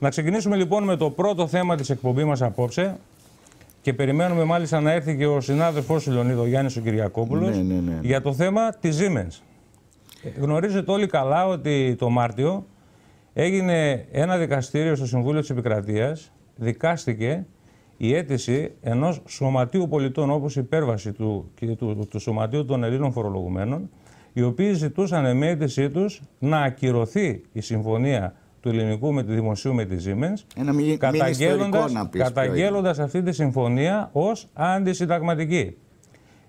Να ξεκινήσουμε λοιπόν με το πρώτο θέμα της εκπομπής μας απόψε και περιμένουμε μάλιστα να έρθει και ο συνάδελφός Ιλονίδο Γιάννη Γιάννης ο Κυριακόπουλος ναι, ναι, ναι, για το θέμα της Siemens. Γνωρίζετε όλοι καλά ότι το Μάρτιο έγινε ένα δικαστήριο στο Συμβούλιο της Επικρατείας, δικάστηκε η αίτηση ενός σωματείου πολιτών όπως η υπέρβαση του, του, Σωματείου των Ελλήνων Φορολογουμένων οι οποίοι ζητούσαν με αίτησή τους να ακυρωθεί η συμφωνία του ελληνικού με τη δημοσίου με τη Siemens, Ένα ε, καταγγέλλοντας, αυτή τη συμφωνία ως αντισυνταγματική.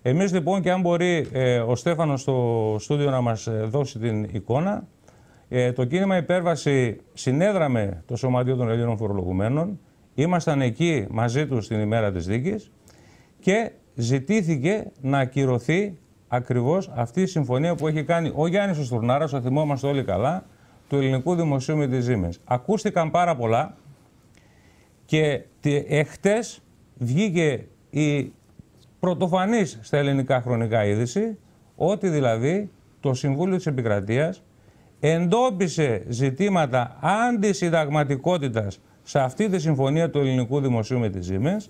Εμείς λοιπόν και αν μπορεί ε, ο Στέφανος στο στούντιο να μας ε, δώσει την εικόνα, το κίνημα υπέρβαση συνέδραμε το Σωματείο των Ελλήνων Φορολογουμένων, ήμασταν εκεί μαζί τους την ημέρα της δίκης και ζητήθηκε να ακυρωθεί ακριβώς αυτή η συμφωνία που έχει κάνει ο Γιάννης Στουρνάρας, το θυμόμαστε όλοι καλά, του ελληνικού δημοσίου με τις Ζήμες. Ακούστηκαν πάρα πολλά και εχθές βγήκε η πρωτοφανής στα ελληνικά χρονικά είδηση ότι δηλαδή το Συμβούλιο της Επικρατείας εντόπισε ζητήματα αντισυνταγματικότητας σε αυτή τη συμφωνία του ελληνικού δημοσίου με τις Ζήμες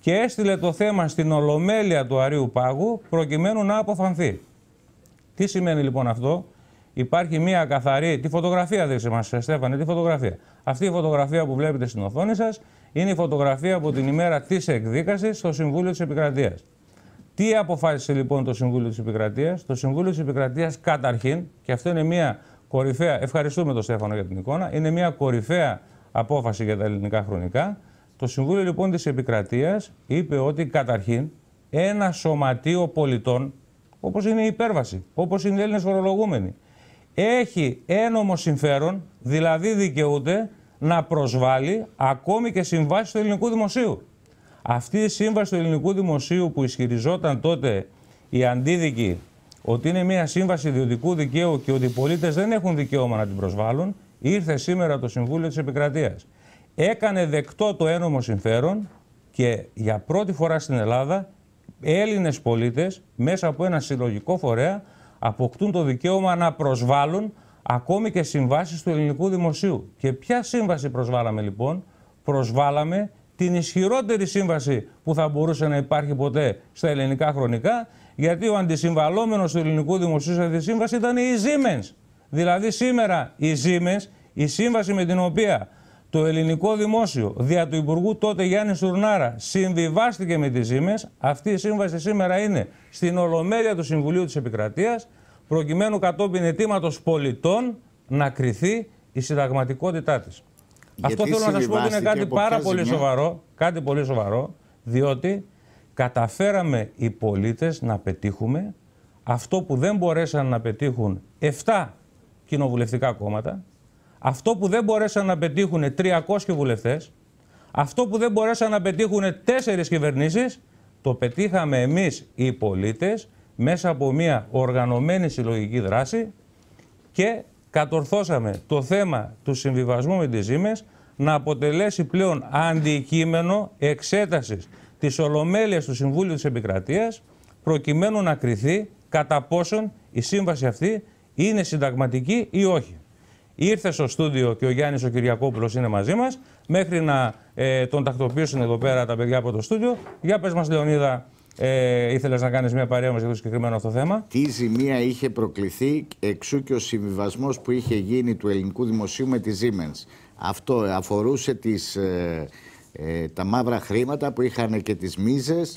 και έστειλε το θέμα στην Ολομέλεια του Αρίου Πάγου προκειμένου να αποφανθεί. Τι σημαίνει λοιπόν αυτό, υπάρχει μια καθαρή. Τη φωτογραφία δείξε μα, ε, Στέφανε, τη φωτογραφία. Αυτή η φωτογραφία που βλέπετε στην οθόνη σας είναι η φωτογραφία από την ημέρα της εκδίκασης στο Συμβούλιο της Επικρατείας. Τι αποφάσισε λοιπόν το Συμβούλιο της Επικρατείας. Το Συμβούλιο της Επικρατείας καταρχήν, και αυτό είναι μια κορυφαία. Ευχαριστούμε τον Στέφανο για την εικόνα. Είναι μια κορυφαία απόφαση για τα ελληνικά χρονικά. Το Συμβούλιο λοιπόν της Επικρατείας είπε ότι καταρχήν ένα σωματείο πολιτών, όπως είναι η υπέρβαση, όπως είναι οι Έλληνες φορολογούμενοι, έχει ένομο συμφέρον, δηλαδή δικαιούται να προσβάλλει ακόμη και συμβάσεις του ελληνικού δημοσίου. Αυτή η σύμβαση του ελληνικού δημοσίου που ισχυριζόταν τότε η αντίδικη ότι είναι μια σύμβαση ιδιωτικού δικαίου και ότι οι πολίτες δεν έχουν δικαίωμα να την προσβάλλουν, ήρθε σήμερα το Συμβούλιο της Επικρατείας. Έκανε δεκτό το ένομο συμφέρον και για πρώτη φορά στην Ελλάδα Έλληνες πολίτες μέσα από ένα συλλογικό φορέα αποκτούν το δικαίωμα να προσβάλλουν ακόμη και συμβάσεις του ελληνικού δημοσίου. Και ποια σύμβαση προσβάλαμε λοιπόν, προσβάλαμε την ισχυρότερη σύμβαση που θα μπορούσε να υπάρχει ποτέ στα ελληνικά χρονικά, γιατί ο αντισυμβαλόμενος του ελληνικού δημοσίου σε αυτή τη σύμβαση ήταν η Siemens. Δηλαδή σήμερα η Siemens, η σύμβαση με την οποία το ελληνικό δημόσιο, δια του Υπουργού τότε Γιάννη Σουρνάρα, συμβιβάστηκε με τις ζήμες. Αυτή η σύμβαση σήμερα είναι στην Ολομέλεια του Συμβουλίου της Επικρατείας, προκειμένου κατόπιν αιτήματος πολιτών να κρυθεί η συνταγματικότητά της. Αυτό θέλω να σας πω ότι είναι κάτι πάρα πολύ σοβαρό, κάτι πολύ σοβαρό, διότι καταφέραμε οι πολίτες να πετύχουμε αυτό που δεν μπορέσαν να πετύχουν 7 κοινοβουλευτικά κόμματα, αυτό που δεν μπορέσαν να πετύχουν 300 βουλευτές, αυτό που δεν μπορέσαν να πετύχουν τέσσερις κυβερνήσεις, το πετύχαμε εμείς οι πολίτες μέσα από μια οργανωμένη συλλογική δράση και κατορθώσαμε το θέμα του συμβιβασμού με τις ζήμες να αποτελέσει πλέον αντικείμενο εξέτασης της Ολομέλειας του Συμβούλου της Επικρατείας προκειμένου να κριθεί κατά πόσον η σύμβαση αυτή είναι συνταγματική ή όχι. Ήρθε στο στούντιο και ο Γιάννης ο Κυριακόπουλος είναι μαζί μας, μέχρι να ε, τον τακτοποιήσουν εδώ πέρα τα παιδιά από το στούντιο. Για πες μας, Λεωνίδα, ε, ήθελες να κάνεις μια παρέα για το συγκεκριμένο αυτό θέμα. Τι ζημία είχε προκληθεί εξού και ο συμβιβασμός που είχε γίνει του ελληνικού δημοσίου με τη Siemens. Αυτό αφορούσε τις, ε, ε, τα μαύρα χρήματα που είχαν και τις μίζες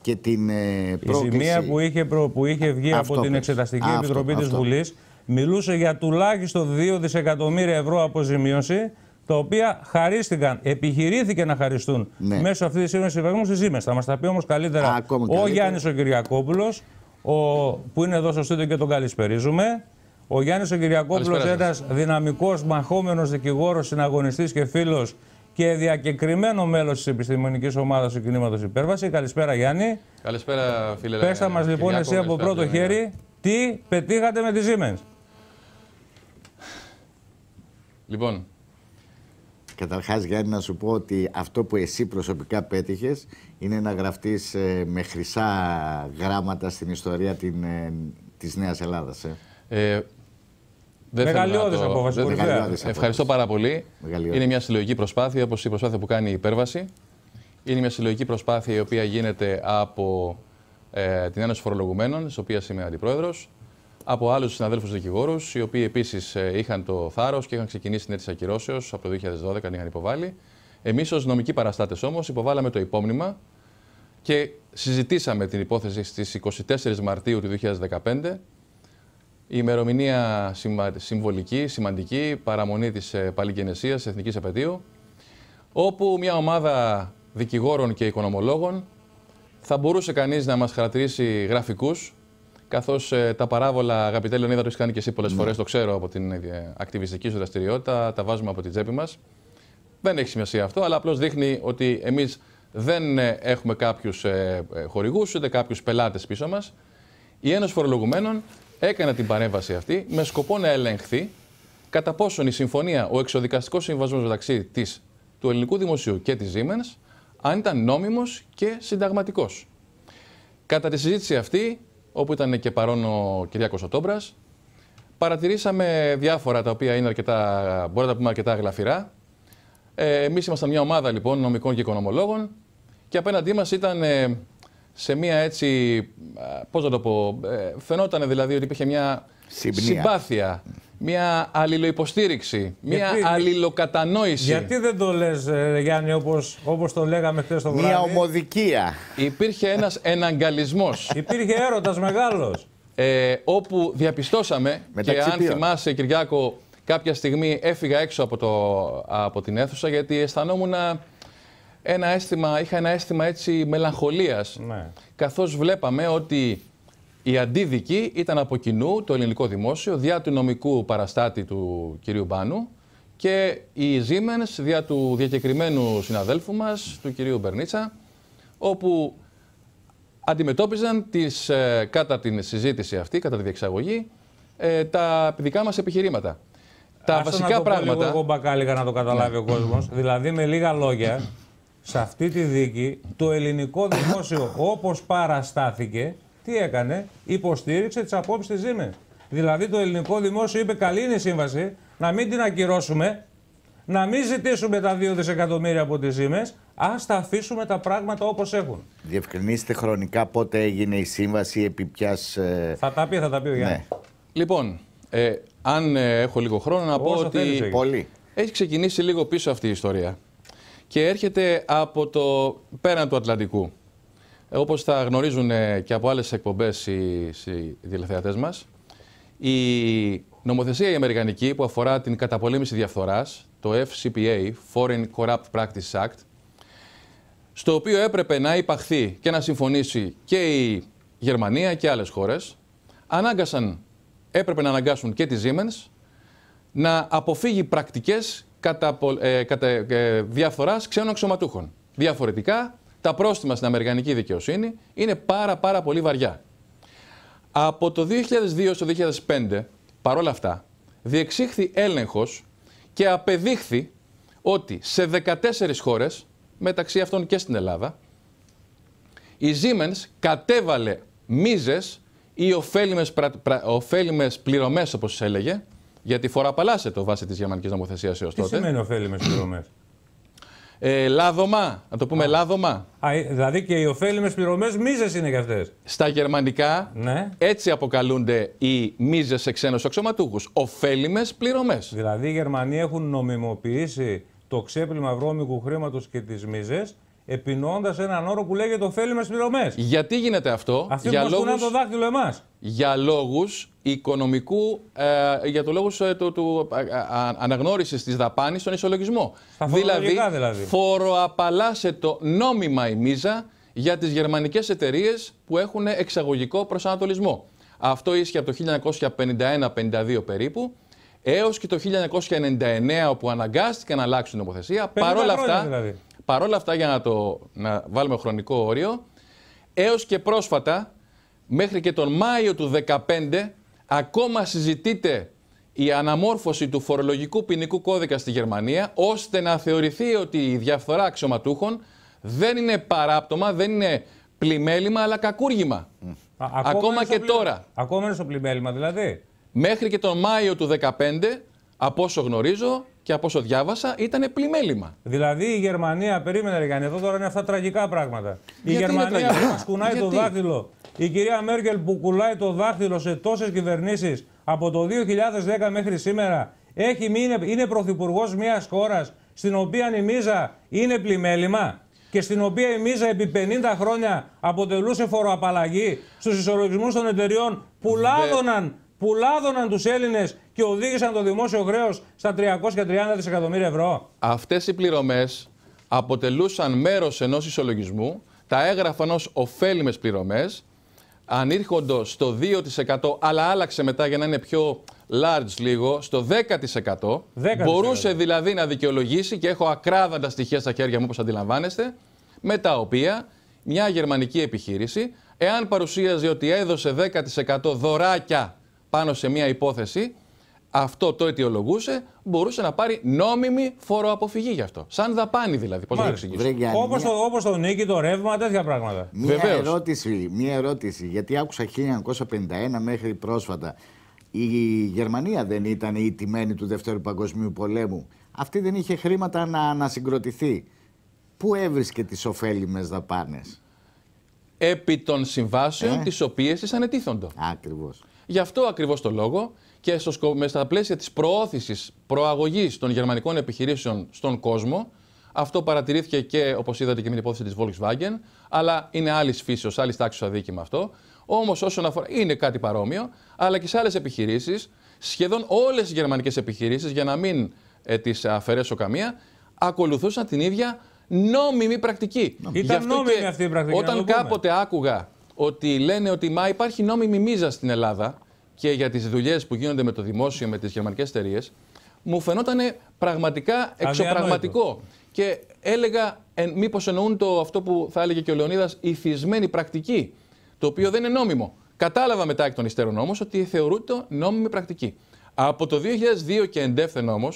και την ε, πρόκληση. Η ζημία που είχε, που είχε βγει από την Εξεταστική αυτό, Επιτροπή αυτό. της Βουλής μιλούσε για τουλάχιστον 2 δισεκατομμύρια ευρώ αποζημίωση, τα οποία χαρίστηκαν, επιχειρήθηκε να χαριστούν ναι. μέσω αυτής της σύμβασης συμβαγμού στη Ζήμες. Θα μας τα πει όμως καλύτερα ο Γιάννης ο Κυριακόπουλος, ο... που είναι εδώ στο στήτο και τον καλησπερίζουμε. Ο Γιάννης ο Κυριακόπουλος, ένας δυναμικός, μαχόμενος δικηγόρος, συναγωνιστής και φίλος και διακεκριμένο μέλος της επιστημονικής ομάδας του κινήματος Υπέρβαση. Καλησπέρα, Γιάννη. Καλησπέρα, φίλε. Πέστα μας λοιπόν, εσύ από πρώτο χέρι, τι πετύχατε με τη Siemens. Λοιπόν. Καταρχάς, Γιάννη, να σου πω ότι αυτό που εσύ προσωπικά πέτυχες είναι να γραφτείς ε, με χρυσά γράμματα στην ιστορία τη ε, της Νέας Ελλάδας. Ε. ε δεν Μεγαλειώδης το... απόφαση. Ευχαριστώ πάρα πολύ. Είναι μια συλλογική προσπάθεια, όπως η προσπάθεια που κάνει η υπέρβαση. Είναι μια συλλογική προσπάθεια η οποία γίνεται από ε, την Ένωση Φορολογουμένων, της οποίας είμαι αντιπρόεδρος από άλλους συναδέλφους δικηγόρους, οι οποίοι επίσης ε, είχαν το θάρρος και είχαν ξεκινήσει την αίτηση ακυρώσεως από το 2012, αν είχαν υποβάλει. Εμείς, ως νομικοί παραστάτες όμως, υποβάλαμε το υπόμνημα και συζητήσαμε την υπόθεση στις 24 Μαρτίου του 2015. Η ημερομηνία συμβολική, σημαντική, παραμονή της ε, Παλιγενεσία εθνική Επαιτίου, όπου μια ομάδα δικηγόρων και οικονομολόγων θα μπορούσε κανείς να μας χαρακτηρίσει γραφικούς, Καθώς ε, τα παράβολα, αγαπητέ Λεωνίδα, το έχεις κάνει και εσύ πολλές ναι. φορές, το ξέρω από την ε, ακτιβιστική σου δραστηριότητα, τα βάζουμε από την τσέπη μας. Δεν έχει σημασία αυτό, αλλά απλώς δείχνει ότι εμείς δεν ε, έχουμε κάποιους ε, ε χορηγούς ούτε κάποιους πελάτες πίσω μας. Η Ένωση Φορολογουμένων έκανε την παρέμβαση αυτή με σκοπό να ελεγχθεί κατά πόσον η συμφωνία, ο εξοδικαστικός συμβασμός μεταξύ της, του ελληνικού δημοσίου και της Siemens, αν ήταν νόμιμος και συνταγματικός. Κατά τη συζήτηση αυτή, όπου ήταν και παρόν ο Κυριάκος Οτόμπρας. Παρατηρήσαμε διάφορα τα οποία είναι αρκετά, μπορεί να τα πούμε αρκετά γλαφυρά. Ε, Εμείς ήμασταν μια ομάδα λοιπόν νομικών και οικονομολόγων και απέναντί μας ήταν ε, σε μια έτσι. Ε, πώς να το πω. Ε, φαινόταν δηλαδή ότι υπήρχε μια Συμπνία. συμπάθεια μια αλληλοϊποστήριξη, μια αλληλοκατανόηση. Γιατί δεν το λες, ε, Γιάννη, όπως, όπως το λέγαμε χθες το βράδυ. Μια ομοδικία. Υπήρχε ένας εναγκαλισμός. Υπήρχε έρωτας μεγάλος. Ε, όπου διαπιστώσαμε, και αν θυμάσαι, Κυριάκο, κάποια στιγμή έφυγα έξω από, το, από την αίθουσα, γιατί αισθανόμουν ένα αίσθημα, είχα ένα αίσθημα έτσι μελαγχολίας, ναι. καθώς βλέπαμε ότι η αντίδικη ήταν από κοινού το ελληνικό δημόσιο διά του νομικού παραστάτη του κυρίου Μπάνου και οι Siemens διά του διακεκριμένου συναδέλφου μας, του κυρίου Μπερνίτσα, όπου αντιμετώπιζαν τις, ε, κατά την συζήτηση αυτή, κατά τη διεξαγωγή, ε, τα δικά μας επιχειρήματα. Τα Άσο βασικά να το πράγματα. Πω λίγο εγώ να το καταλάβει ο ναι. κόσμος. Δηλαδή, με λίγα λόγια, σε αυτή τη δίκη το ελληνικό δημόσιο όπως παραστάθηκε τι έκανε, υποστήριξε τις απόψεις της Ζήμε. Δηλαδή το ελληνικό δημόσιο είπε καλή είναι η σύμβαση, να μην την ακυρώσουμε, να μην ζητήσουμε τα 2 δισεκατομμύρια από τις ζήμες ας τα αφήσουμε τα πράγματα όπως έχουν. Διευκρινίστε χρονικά πότε έγινε η σύμβαση επί ποιας... Ε, θα τα πει, θα τα πει ο ναι. Λοιπόν, ε, αν ε, έχω λίγο χρόνο να πω ότι Πολύ. έχει ξεκινήσει λίγο πίσω αυτή η ιστορία και έρχεται από το πέραν του Ατλαντικού. Ε, Όπως θα γνωρίζουν ε, και από άλλες εκπομπές οι, οι τηλεθεατές μας, η νομοθεσία η Αμερικανική που αφορά την καταπολέμηση διαφθοράς, το FCPA, Foreign Corrupt Practices Act, στο οποίο έπρεπε να υπαχθεί και να συμφωνήσει και η Γερμανία και άλλες χώρες, ανάγκασαν, έπρεπε να αναγκάσουν και τη Siemens να αποφύγει πρακτικές ε, ε ξένων αξιωματούχων. Διαφορετικά τα πρόστιμα στην Αμερικανική δικαιοσύνη είναι πάρα πάρα πολύ βαριά. Από το 2002 στο 2005, παρόλα αυτά, διεξήχθη έλεγχος και απεδείχθη ότι σε 14 χώρες, μεταξύ αυτών και στην Ελλάδα, η Siemens κατέβαλε μίζες ή ωφέλιμες, πρα, πληρωμές, όπως έλεγε, γιατί φορά το βάση της γερμανικής νομοθεσίας έως τότε. Τι σημαίνει ωφέλιμες πληρωμές? Ε, λάδωμα, να το πούμε Α. λάδωμα. Α, ε, δηλαδή και οι ωφέλιμες πληρωμές μίζες είναι για αυτές. Στα γερμανικά ναι. έτσι αποκαλούνται οι μίζες σε ξένους αξιωματούχους. πληρωμές πληρωμές. Δηλαδή οι Γερμανοί έχουν νομιμοποιήσει το ξέπλυμα βρώμικου χρήματος και τις μίζες επινοώντας έναν όρο που λέγεται ωφέλιμε πληρωμές. Γιατί γίνεται αυτό, Αυτή για που το δάχτυλο εμάς. Για λόγους οικονομικού, ε, για το λόγο ε, του, του αναγνώρισης της δαπάνης στον ισολογισμό. Δηλαδή, δηλαδή, το νόμιμα η μίζα για τις γερμανικές εταιρείες που έχουν εξαγωγικό προσανατολισμό. Αυτό ίσχυε από το 1951-52 περίπου, έως και το 1999 όπου αναγκάστηκαν να αλλάξουν νομοθεσία. Παρόλα αυτά, δηλαδή. Παρόλα αυτά, για να, το, να βάλουμε χρονικό όριο, έως και πρόσφατα, μέχρι και τον Μάιο του 2015, ακόμα συζητείται η αναμόρφωση του φορολογικού ποινικού κώδικα στη Γερμανία, ώστε να θεωρηθεί ότι η διαφθορά αξιωματούχων δεν είναι παράπτωμα, δεν είναι πλημέλημα, αλλά κακούργημα. ακόμα, και τώρα. Ακόμα είναι στο πλημέλημα, δηλαδή. Μέχρι και τον Μάιο του 2015, από όσο γνωρίζω, και από όσο διάβασα ήταν πλημέλημα. Δηλαδή η Γερμανία, περίμενε Ριγάνη, εδώ τώρα είναι αυτά τραγικά πράγματα. η Γερμανία που το δάχτυλο, η κυρία Μέρκελ που κουλάει το δάχτυλο σε τόσες κυβερνήσεις από το 2010 μέχρι σήμερα, έχει μείνει, είναι πρωθυπουργός μιας χώρας στην οποία η Μίζα είναι πλημέλημα και στην οποία η Μίζα επί 50 χρόνια αποτελούσε φοροαπαλλαγή στους ισορροπισμού των εταιριών που λάδωναν που λάδωναν τους Έλληνες και οδήγησαν το δημόσιο χρέος στα 330 δισεκατομμύρια ευρώ. Αυτές οι πληρωμές αποτελούσαν μέρος ενός ισολογισμού, τα έγραφαν ως ωφέλιμες πληρωμές, ανήρχοντος στο 2%, αλλά άλλαξε μετά για να είναι πιο large λίγο, στο 10%. 10%. Μπορούσε δηλαδή να δικαιολογήσει, και έχω ακράδαντα στοιχεία στα χέρια μου, όπως αντιλαμβάνεστε, με τα οποία μια γερμανική επιχείρηση, εάν παρουσίαζε ότι έδωσε 10% δωράκια πάνω σε μια υπόθεση, αυτό το αιτιολογούσε, μπορούσε να πάρει νόμιμη φοροαποφυγή γι' αυτό. Σαν δαπάνη δηλαδή. Πώς να το εξηγήσω. Όπω το, το νίκη, το ρεύμα, τέτοια πράγματα. Μία ερώτηση, μία ερώτηση. Γιατί άκουσα 1951 μέχρι πρόσφατα. Η Γερμανία δεν ήταν η τιμένη του Δεύτερου Παγκοσμίου Πολέμου. Αυτή δεν είχε χρήματα να ανασυγκροτηθεί. Πού έβρισκε τις ωφέλιμες δαπάνες, Επί των συμβάσεων ε? τις οποίες της ανετίθονται. Ακριβώς. Γι' αυτό ακριβώς το λόγο και στο, με στα πλαίσια της προώθησης, προαγωγής των γερμανικών επιχειρήσεων στον κόσμο, αυτό παρατηρήθηκε και όπως είδατε και με την υπόθεση της Volkswagen, αλλά είναι άλλης φύσεως, άλλης τάξης αδίκημα αυτό. Όμως, όσον αφορά. είναι κάτι παρόμοιο, αλλά και σε άλλες επιχειρήσεις, σχεδόν όλες οι γερμανικές επιχειρήσεις, για να μην ε, τις αφαιρέσω καμία, ακολουθούσαν την ίδια νόμιμη πρακτική. Ήταν νόμιμη αυτή η πρακτική. Όταν κάποτε άκουγα ότι λένε ότι μα υπάρχει νόμιμη μίζα στην Ελλάδα και για τις δουλειές που γίνονται με το δημόσιο, με τις γερμανικές εταιρείες, μου φαινόταν πραγματικά εξωπραγματικό. Και έλεγα, μήπως εννοούν το αυτό που θα έλεγε και ο Λεωνίδας, ηθισμένη πρακτική, το οποίο δεν είναι νόμιμο. Κατάλαβα μετά εκ των υστέρων όμως ότι θεωρούνται νόμιμη πρακτική. Από το 2002 και εντεύθεν όμως,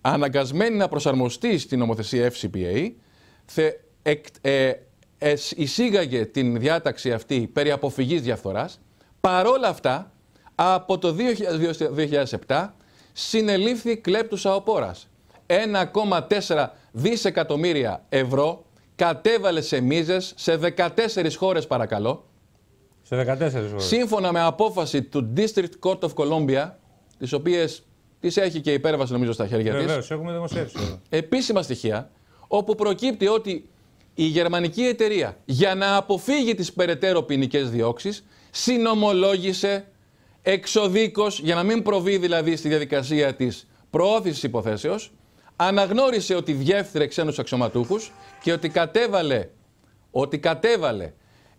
αναγκασμένη να προσαρμοστεί στην νομοθεσία FCPA, θε, ε, εισήγαγε την διάταξη αυτή περί αποφυγής διαφθοράς, παρόλα αυτά από το 2007 συνελήφθη κλέπτουσα οπόρας. 1,4 δισεκατομμύρια ευρώ κατέβαλε σε μίζες σε 14 χώρες παρακαλώ. Σε 14 χώρες. Σύμφωνα με απόφαση του District Court of Columbia τις οποίες τις έχει και υπέρβαση νομίζω στα χέρια Βεβαίως, της. Επίσημα στοιχεία, όπου προκύπτει ότι η γερμανική εταιρεία για να αποφύγει τις περαιτέρω ποινικές διώξεις συνομολόγησε εξοδίκως, για να μην προβεί δηλαδή στη διαδικασία της προώθησης υποθέσεως, αναγνώρισε ότι διεύθυνε ξένους αξιωματούχους και ότι κατέβαλε, ότι κατέβαλε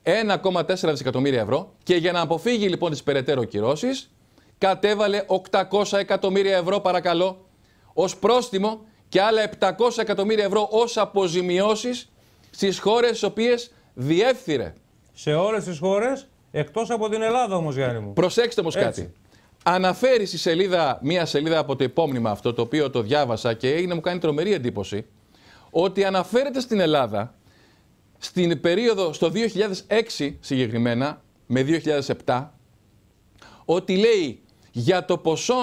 1,4 δισεκατομμύρια ευρώ και για να αποφύγει λοιπόν τις περαιτέρω κυρώσεις κατέβαλε 800 εκατομμύρια ευρώ παρακαλώ ως πρόστιμο και άλλα 700 εκατομμύρια ευρώ ως αποζημιώσεις στις χώρες τι οποίε διεύθυρε. Σε όλες τις χώρες, εκτός από την Ελλάδα όμως, Γιάννη μου. Προσέξτε όμως κάτι. Αναφέρει στη σελίδα, μία σελίδα από το υπόμνημα αυτό, το οποίο το διάβασα και έγινε μου κάνει τρομερή εντύπωση, ότι αναφέρεται στην Ελλάδα στην περίοδο, στο 2006 συγκεκριμένα, με 2007, ότι λέει για το ποσό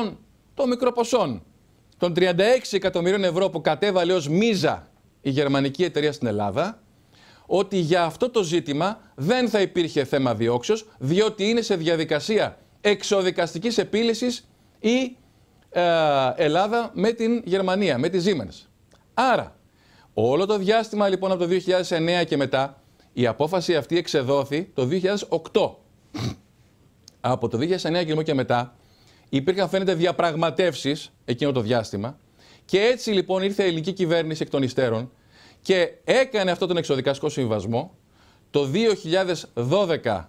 μικρό μικροποσών των 36 εκατομμυρίων ευρώ που κατέβαλε ως μίζα η γερμανική εταιρεία στην Ελλάδα, ότι για αυτό το ζήτημα δεν θα υπήρχε θέμα διώξεως, διότι είναι σε διαδικασία εξοδικαστικής επίλυσης η ε, Ελλάδα με την Γερμανία, με τη Siemens. Άρα, όλο το διάστημα λοιπόν από το 2009 και μετά, η απόφαση αυτή εξεδόθη το 2008. από το 2009 και, λοιπόν και μετά υπήρχαν φαίνεται διαπραγματεύσεις εκείνο το διάστημα και έτσι λοιπόν ήρθε η ελληνική κυβέρνηση εκ των υστέρων και έκανε αυτό τον εξοδικαστικό συμβασμό το 2012,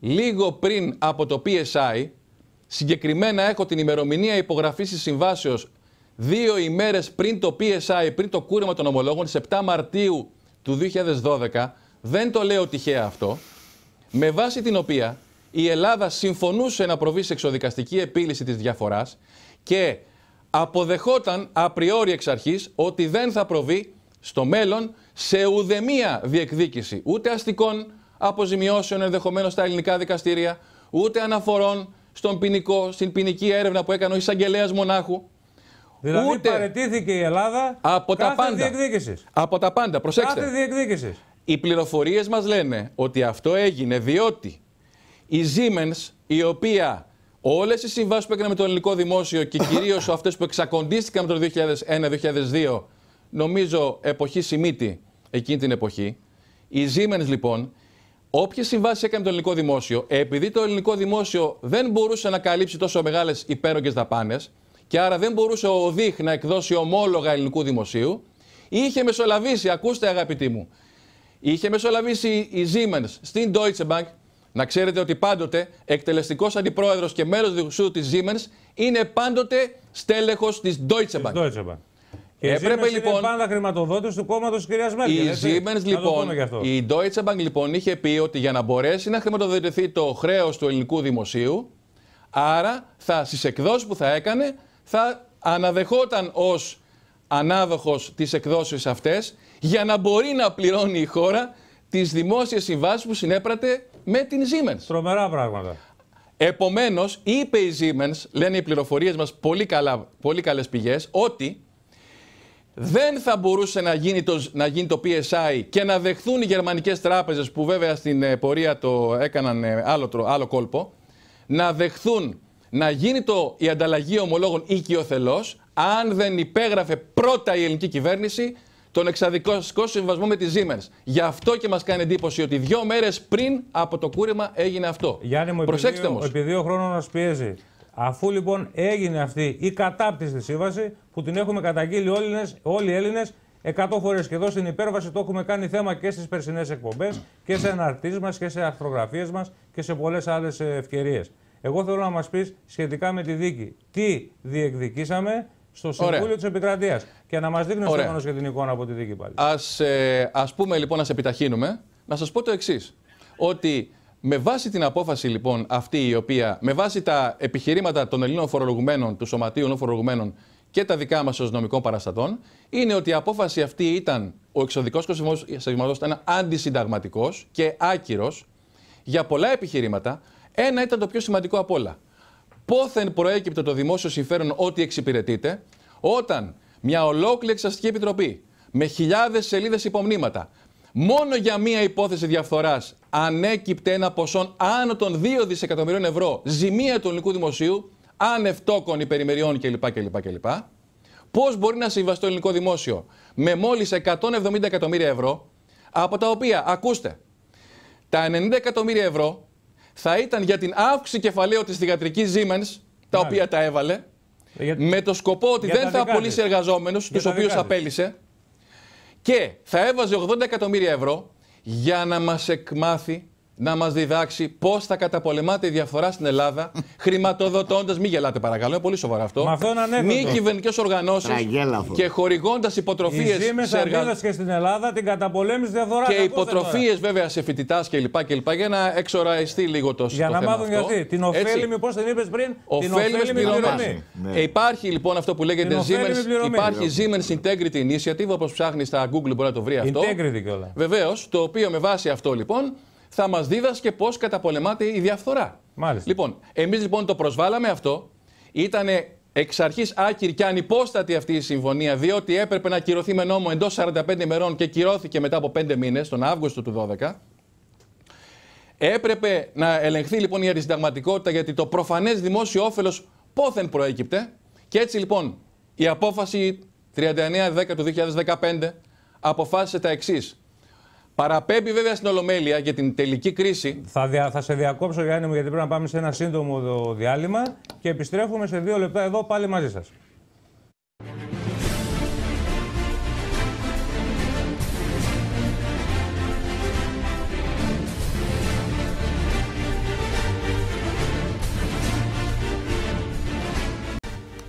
λίγο πριν από το PSI, συγκεκριμένα έχω την ημερομηνία υπογραφής της συμβάσεως δύο ημέρες πριν το PSI, πριν το κούρεμα των ομολόγων, στις 7 Μαρτίου του 2012, δεν το λέω τυχαία αυτό, με βάση την οποία η Ελλάδα συμφωνούσε να προβεί σε εξοδικαστική επίλυση της διαφοράς και αποδεχόταν απριόρι εξ αρχής ότι δεν θα προβεί στο μέλλον σε ουδεμία διεκδίκηση ούτε αστικών αποζημιώσεων ενδεχομένως στα ελληνικά δικαστήρια, ούτε αναφορών στον ποινικό, στην ποινική έρευνα που έκανε ο εισαγγελέας Μονάχου. Δηλαδή ούτε παρετήθηκε η Ελλάδα από τα πάντα. Διεκδίκησης. Από τα πάντα, προσέξτε. Κάθε διεκδίκησης. Οι πληροφορίες μας λένε ότι αυτό έγινε διότι η Siemens, η οποία όλες οι συμβάσεις που έκανε με το ελληνικό δημόσιο και κυρίως αυτές που εξακοντίστηκαν το 2001-2002 νομίζω, εποχή Σιμίτη εκείνη την εποχή. οι Siemens λοιπόν, όποιες συμβάσεις έκανε το ελληνικό δημόσιο, επειδή το ελληνικό δημόσιο δεν μπορούσε να καλύψει τόσο μεγάλες υπέρογγε δαπάνες και άρα δεν μπορούσε ο ΔΙΧ να εκδώσει ομόλογα ελληνικού δημοσίου, είχε μεσολαβήσει, ακούστε αγαπητοί μου, είχε μεσολαβήσει η Siemens στην Deutsche Bank. Να ξέρετε ότι πάντοτε εκτελεστικός αντιπρόεδρος και μέλος του της Siemens είναι πάντοτε στέλεχος της Deutsche Deutsche Bank. Και Έπρεπε η λοιπόν. Είναι πάντα χρηματοδότης του κόμματος της κυρίας Μέρκελ. Η λοιπόν. Η Deutsche Bank λοιπόν είχε πει ότι για να μπορέσει να χρηματοδοτηθεί το χρέος του ελληνικού δημοσίου, άρα θα στις εκδόσεις που θα έκανε θα αναδεχόταν ως ανάδοχος τις εκδόσεις αυτές για να μπορεί να πληρώνει η χώρα τις δημόσιες συμβάσεις που συνέπρατε με την Siemens. Τρομερά πράγματα. Επομένως, είπε η Siemens, λένε οι πληροφορίες μας πολύ, πολύ καλές πηγές, ότι δεν θα μπορούσε να γίνει, το, να γίνει το PSI και να δεχθούν οι γερμανικές τράπεζες που βέβαια στην ε, πορεία το έκαναν ε, άλλο, άλλο κόλπο να δεχθούν να γίνει το, η ανταλλαγή ομολόγων οικειοθελώς αν δεν υπέγραφε πρώτα η ελληνική κυβέρνηση τον εξαδικό συμβασμό με τη Siemens. Γι' αυτό και μας κάνει εντύπωση ότι δύο μέρες πριν από το κούρεμα έγινε αυτό. Γιάννη μου, Προσέξτε επειδή ο χρόνος μας πιέζει. Αφού λοιπόν έγινε αυτή η κατάπτυστη σύμβαση που την έχουμε καταγγείλει όλοι, οι Έλληνες 100 φορές και εδώ στην υπέρβαση το έχουμε κάνει θέμα και στις περσινές εκπομπές και σε αναρτήσεις μας και σε αρθρογραφίες μας και σε πολλές άλλες ευκαιρίες. Εγώ θέλω να μας πεις σχετικά με τη δίκη τι διεκδικήσαμε στο Συμβούλιο της Επικρατείας και να μας δείχνει ο Στέφανος και την εικόνα από τη δίκη πάλι. Ας ε, πούμε λοιπόν, να επιταχύνουμε, να σας πω το εξής. Ότι με βάση την απόφαση λοιπόν αυτή η οποία, με βάση τα επιχειρήματα των Ελλήνων φορολογουμένων, του Σωματείου Ελλήνων Φορολογουμένων και τα δικά μας ως νομικών παραστατών, είναι ότι η απόφαση αυτή ήταν ο εξωδικός κοσμό ήταν αντισυνταγματικός και άκυρος για πολλά επιχειρήματα. Ένα ήταν το πιο σημαντικό απ' όλα. Πόθεν προέκυπτε το δημόσιο συμφέρον ότι εξυπηρετείται, όταν μια ολόκληρη εξαστική επιτροπή με χιλιάδες σελίδες υπομνήματα, μόνο για μία υπόθεση διαφθοράς ανέκυπτε ένα ποσό άνω των 2 δισεκατομμυρίων ευρώ ζημία του ελληνικού δημοσίου, ανευτόκων υπερημεριών κλπ. κλπ, κλπ. Πώς μπορεί να συμβαστεί το ελληνικό δημόσιο με μόλις 170 εκατομμύρια ευρώ, από τα οποία, ακούστε, τα 90 εκατομμύρια ευρώ θα ήταν για την αύξηση κεφαλαίου της θηγατρικής Siemens, τα οποία τα έβαλε, ε, με το σκοπό ότι δεν θα απολύσει εργαζόμενους, του οποίου απέλησε, και θα έβαζε 80 εκατομμύρια ευρώ για να μας εκμάθει να μας διδάξει πώς θα καταπολεμάτε η διαφορά στην Ελλάδα, χρηματοδοτώντας. Μην γελάτε, παρακαλώ, είναι πολύ σοβαρό αυτό. Μη κυβερνητικές οργανώσεις και χορηγώντας υποτροφίε. σε εργα... και στην Ελλάδα την καταπολέμησης διαφορά. Και υποτροφίε βέβαια σε φοιτητάς κλπ, Για να εξοραιστεί λίγο το Για να μάθουν γιατί. Την ωφέλιμη, πώς την είπες πριν, ωφέλιμη την πληρωμή. Ναι. Υπάρχει λοιπόν αυτό που λέγεται Siemens. Υπάρχει Siemens Integrity Initiative, όπως ψάχνει στα Google μπορεί να το βρει αυτό. Integrity κιόλας. Βεβαίως, το οποίο με βάση αυτό λοιπόν θα μας δίδασκε πώς καταπολεμάται η διαφθορά. Μάλιστα. Λοιπόν, εμείς λοιπόν το προσβάλαμε αυτό. Ήταν εξ αρχής άκυρη και ανυπόστατη αυτή η συμφωνία, διότι έπρεπε να κυρωθεί με νόμο εντός 45 ημερών και κυρώθηκε μετά από 5 μήνες, τον Αύγουστο του 12. Έπρεπε να ελεγχθεί λοιπόν η αρισταγματικότητα, γιατί το προφανές δημόσιο όφελος πόθεν προέκυπτε. Και έτσι λοιπόν η απόφαση 39-10 του 2015 αποφάσισε τα εξής. Παραπέμπει βέβαια στην Ολομέλεια για την τελική κρίση. Θα, θα σε διακόψω Γιάννη μου γιατί πρέπει να πάμε σε ένα σύντομο διάλειμμα και επιστρέφουμε σε δύο λεπτά εδώ πάλι μαζί σας.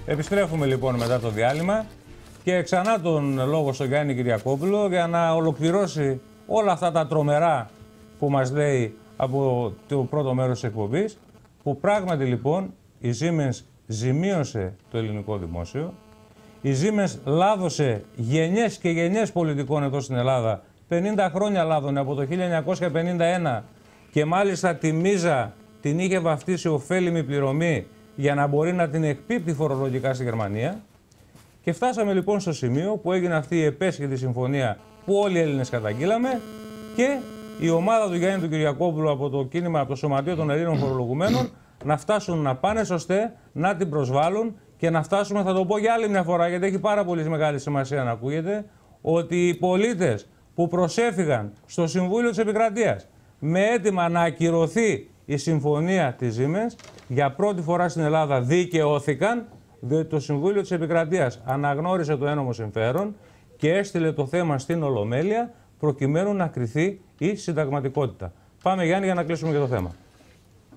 Επιστρέφουμε λοιπόν μετά το διάλειμμα και ξανά τον λόγο στον Γιάννη Κυριακόπουλο για να ολοκληρώσει όλα αυτά τα τρομερά που μας λέει από το πρώτο μέρος της εκπομπής, που πράγματι λοιπόν η Siemens ζημίωσε το ελληνικό δημόσιο, η Siemens λάδωσε γενιές και γενιές πολιτικών εδώ στην Ελλάδα, 50 χρόνια λάδωνε από το 1951 και μάλιστα τη μίζα την είχε βαφτίσει ωφέλιμη πληρωμή για να μπορεί να την εκπίπτει φορολογικά στη Γερμανία. Και φτάσαμε λοιπόν στο σημείο που έγινε αυτή η επέσχετη συμφωνία που όλοι οι Έλληνες καταγγείλαμε και η ομάδα του Γιάννη του Κυριακόπουλου από το κίνημα, από το Σωματείο των Ελλήνων Φορολογουμένων να φτάσουν να πάνε σωστέ, να την προσβάλλουν και να φτάσουμε, θα το πω για άλλη μια φορά γιατί έχει πάρα πολύ μεγάλη σημασία να ακούγεται, ότι οι πολίτες που προσέφυγαν στο Συμβούλιο της Επικρατείας με αίτημα να ακυρωθεί η συμφωνία της Ζήμεν για πρώτη φορά στην Ελλάδα δικαιώθηκαν διότι το Συμβούλιο της Επικρατείας αναγνώρισε το ένομο συμφέρον και έστειλε το θέμα στην Ολομέλεια προκειμένου να κριθεί η συνταγματικότητα. Πάμε Γιάννη για να κλείσουμε και το θέμα.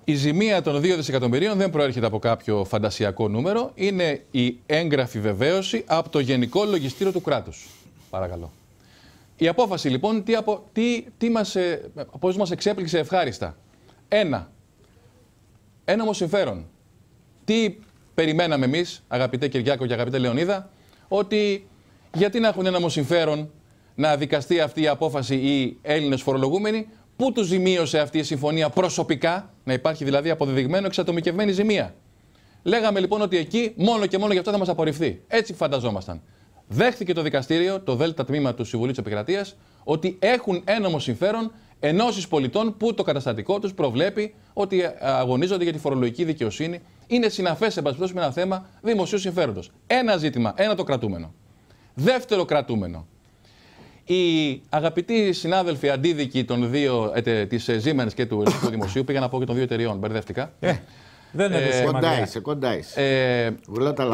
Η ζημία των 2 δισεκατομμυρίων δεν προέρχεται από κάποιο φαντασιακό νούμερο. Είναι η έγγραφη βεβαίωση από το Γενικό Λογιστήριο του Κράτους. Παρακαλώ. Η απόφαση λοιπόν, τι, απο, τι, τι μας, ε, πώς μας εξέπληξε ευχάριστα. Ένα, ένα συμφέρον. Τι περιμέναμε εμείς, αγαπητέ Κυριάκο και αγαπητέ Λεωνίδα, ότι γιατί να έχουν ένα συμφέρον να δικαστεί αυτή η απόφαση οι Έλληνες φορολογούμενοι, πού τους ζημίωσε αυτή η συμφωνία προσωπικά, να υπάρχει δηλαδή αποδεδειγμένο εξατομικευμένη ζημία. Λέγαμε λοιπόν ότι εκεί μόνο και μόνο γι' αυτό θα μας απορριφθεί. Έτσι φανταζόμασταν. Δέχθηκε το δικαστήριο, το ΔΕΛΤΑ τμήμα του Συμβουλίου της Επικρατείας, ότι έχουν ένομο συμφέρον ενώσεις πολιτών που το καταστατικό τους προβλέπει ότι αγωνίζονται για τη φορολογική δικαιοσύνη. Είναι συναφές, εν με ένα θέμα δημοσίου συμφέροντος. Ένα ζήτημα, ένα το κρατούμενο. Δεύτερο κρατούμενο. Οι αγαπητοί συνάδελφοι αντίδικοι των δύο, ε, της ε, Siemens και του Ελληνικού Δημοσίου, πήγαν από πω και των δύο εταιριών, μπερδεύτηκα. Ε, δεν ε, κοντά είσαι, κοντά είσαι. Ε,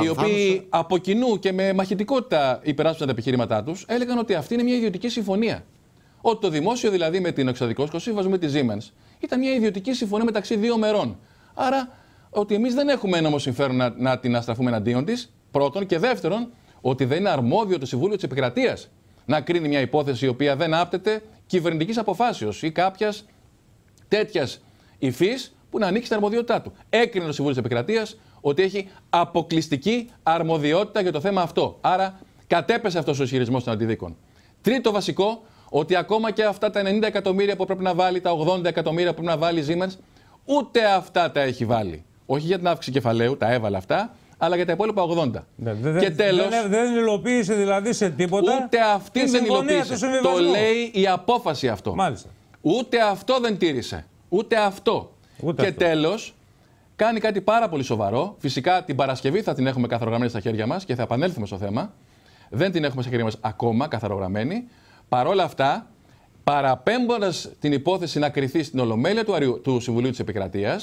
οι οποίοι από κοινού και με μαχητικότητα υπεράσπισαν τα επιχείρηματά τους, έλεγαν ότι αυτή είναι μια ιδιωτική συμφωνία. Ότι το δημόσιο δηλαδή με την Οξαδικό Σύμβαση με τη Siemens ήταν μια ιδιωτική συμφωνία μεταξύ δύο μερών. Άρα ότι εμείς δεν έχουμε ένα συμφέρον να, να την αστραφούμε εναντίον της, πρώτον. Και δεύτερον, ότι δεν είναι αρμόδιο το Συμβούλιο της Επικρατείας να κρίνει μια υπόθεση η οποία δεν άπτεται κυβερνητικής αποφάσεως ή κάποιας τέτοιας υφής που να ανοίξει την αρμοδιότητά του. Έκρινε το Συμβούλιο της Επικρατείας ότι έχει αποκλειστική αρμοδιότητα για το θέμα αυτό. Άρα κατέπεσε αυτός ο ισχυρισμός των αντιδίκων. Τρίτο βασικό, ότι ακόμα και αυτά τα 90 εκατομμύρια που πρέπει να βάλει, τα 80 εκατομμύρια που πρέπει να βάλει η Siemens, ούτε αυτά τα έχει βάλει. Όχι για την αύξηση κεφαλαίου, τα έβαλε αυτά, αλλά για τα υπόλοιπα 80. Ναι, δε, και τέλος. Δεν, δε υλοποίησε δηλαδή σε τίποτα. Ούτε αυτή δεν υλοποίησε. Το λέει η απόφαση αυτό. Μάλιστα. Ούτε αυτό δεν τήρησε. Ούτε αυτό. Ούτε και τέλος, κάνει κάτι πάρα πολύ σοβαρό. Φυσικά την Παρασκευή θα την έχουμε καθαρογραμμένη στα χέρια μας και θα επανέλθουμε στο θέμα. Δεν την έχουμε στα χέρια μας ακόμα καθαρογραμμένη. Παρ' όλα αυτά, παραπέμποντας την υπόθεση να κρυθεί στην Ολομέλεια του, του Συμβουλίου της Επικρατείας,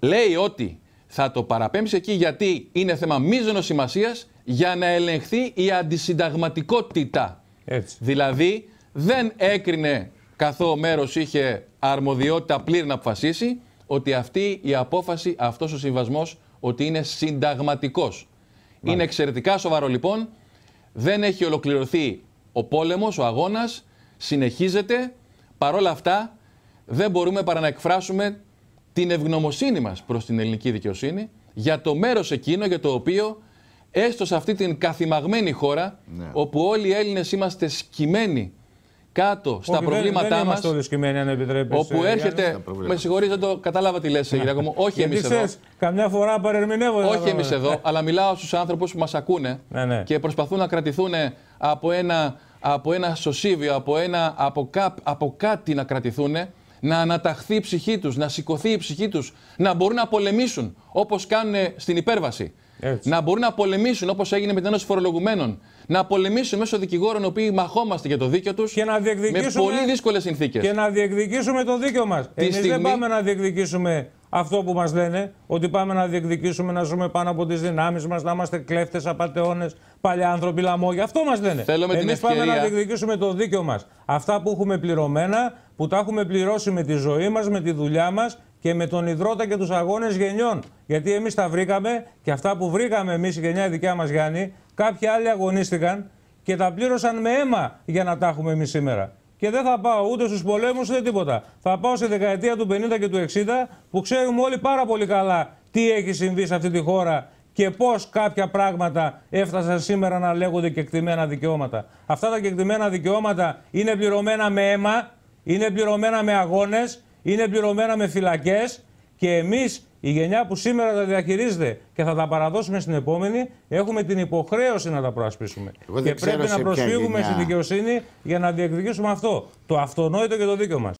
λέει ότι θα το παραπέμψει εκεί γιατί είναι θέμα μείζωνος σημασίας για να ελεγχθεί η αντισυνταγματικότητα. Έτσι. Δηλαδή δεν έκρινε καθό μέρος είχε αρμοδιότητα πλήρη να αποφασίσει ότι αυτή η απόφαση, αυτός ο συμβασμός ότι είναι συνταγματικός. Είναι εξαιρετικά σοβαρό λοιπόν, δεν έχει ολοκληρωθεί ο πόλεμος, ο αγώνας, συνεχίζεται, όλα αυτά δεν μπορούμε παρά να εκφράσουμε την ευγνωμοσύνη μας προς την ελληνική δικαιοσύνη για το μέρος εκείνο για το οποίο έστω σε αυτή την καθημαγμένη χώρα ναι. όπου όλοι οι Έλληνες είμαστε σκημένοι κάτω στα προβλήματά δεν, μας σκημένοι αν όπου ε, έρχεται, με συγχωρείς δεν το κατάλαβα τι λες ε, μου, όχι εμείς εδώ ξέρεις, καμιά φορά παρερμηνεύω όχι εμείς εδώ, αλλά μιλάω στους άνθρωπους που μας ακούνε ναι, ναι. και προσπαθούν να κρατηθούν από ένα, από ένα σωσίβιο, από, ένα, από, κά, από κάτι να κρατηθούν να αναταχθεί η ψυχή τους, να σηκωθεί η ψυχή τους, να μπορούν να πολεμήσουν όπως κάνουν στην υπέρβαση. Να μπορούν να πολεμήσουν όπως έγινε με την Ένωση Φορολογουμένων να πολεμήσουμε μέσω δικηγόρων οι οποίοι μαχόμαστε για το δίκαιο τους με πολύ δύσκολες συνθήκες. Και να διεκδικήσουμε το δίκαιο μας. Εμείς δεν πάμε να διεκδικήσουμε αυτό που μας λένε, ότι πάμε να διεκδικήσουμε να ζούμε πάνω από τις δυνάμεις μας, να είμαστε κλέφτες, απαταιώνες, παλιά άνθρωποι, λαμόγια. Αυτό μας λένε. Θέλουμε ευκαιρία... πάμε να διεκδικήσουμε το δίκαιο μας. Αυτά που έχουμε πληρωμένα, που τα έχουμε πληρώσει με τη ζωή μας, με τη δουλειά μας και με τον υδρότα και τους αγώνες γενιών. Γιατί εμείς τα βρήκαμε και αυτά που βρήκαμε εμείς η γενιά δικιά μας Γιάννη, Κάποιοι άλλοι αγωνίστηκαν και τα πλήρωσαν με αίμα για να τα έχουμε εμείς σήμερα. Και δεν θα πάω ούτε στους πολέμους ούτε τίποτα. Θα πάω στη δεκαετία του 50 και του 60 που ξέρουμε όλοι πάρα πολύ καλά τι έχει συμβεί σε αυτή τη χώρα και πώς κάποια πράγματα έφτασαν σήμερα να λέγονται κεκτημένα δικαιώματα. Αυτά τα κεκτημένα δικαιώματα είναι πληρωμένα με αίμα, είναι πληρωμένα με αγώνες, είναι πληρωμένα με φυλακές και εμείς η γενιά που σήμερα τα διαχειρίζεται και θα τα παραδώσουμε στην επόμενη, έχουμε την υποχρέωση να τα προασπίσουμε. Και πρέπει να προσφύγουμε στη δικαιοσύνη για να διεκδικήσουμε αυτό. Το αυτονόητο και το δίκαιο μας.